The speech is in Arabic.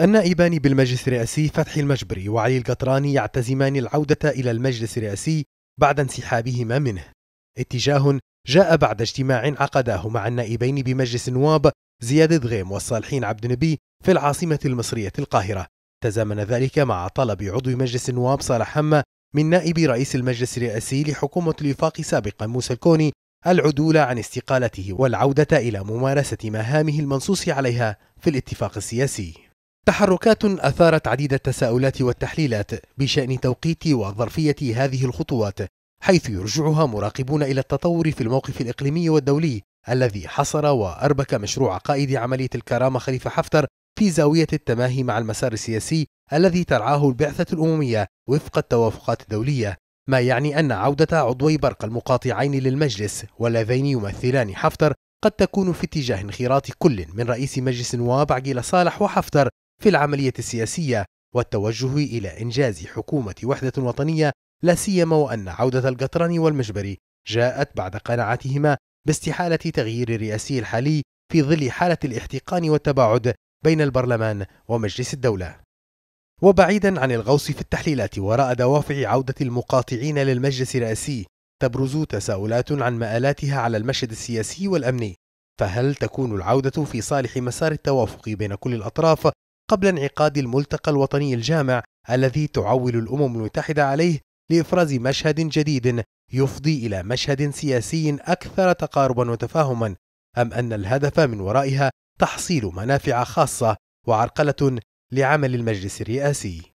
النائبان بالمجلس الرئاسي فتحي المجبري وعلي القطراني يعتزمان العودة إلى المجلس الرئاسي بعد انسحابهما منه اتجاه جاء بعد اجتماع عقداه مع النائبين بمجلس النواب زياد دغيم والصالحين عبد النبي في العاصمة المصرية القاهرة تزامن ذلك مع طلب عضو مجلس النواب صالح حمى من نائب رئيس المجلس الرئاسي لحكومة الوفاق سابقا موسى الكوني العدول عن استقالته والعودة إلى ممارسة مهامه المنصوص عليها في الاتفاق السياسي تحركات أثارت عديد التساؤلات والتحليلات بشأن توقيت وظرفية هذه الخطوات حيث يرجعها مراقبون إلى التطور في الموقف الإقليمي والدولي الذي حصر وأربك مشروع قائد عملية الكرامة خليفة حفتر في زاوية التماهي مع المسار السياسي الذي ترعاه البعثة الأممية وفق التوافقات الدولية ما يعني أن عودة عضوي برق المقاطعين للمجلس واللذين يمثلان حفتر قد تكون في اتجاه انخراط كل من رئيس مجلس النواب عقيل صالح وحفتر في العملية السياسية والتوجه إلى إنجاز حكومة وحدة وطنية لا سيما وأن عودة القطراني والمجبري جاءت بعد قناعتهما باستحالة تغيير الرئاسي الحالي في ظل حالة الاحتقان والتباعد بين البرلمان ومجلس الدولة. وبعيدا عن الغوص في التحليلات وراء دوافع عودة المقاطعين للمجلس الرئاسي تبرز تساؤلات عن مآلاتها على المشهد السياسي والأمني فهل تكون العودة في صالح مسار التوافق بين كل الأطراف قبل انعقاد الملتقى الوطني الجامع الذي تعول الأمم المتحدة عليه لإفراز مشهد جديد يفضي إلى مشهد سياسي أكثر تقاربا وتفاهما أم أن الهدف من ورائها تحصيل منافع خاصة وعرقلة لعمل المجلس الرئاسي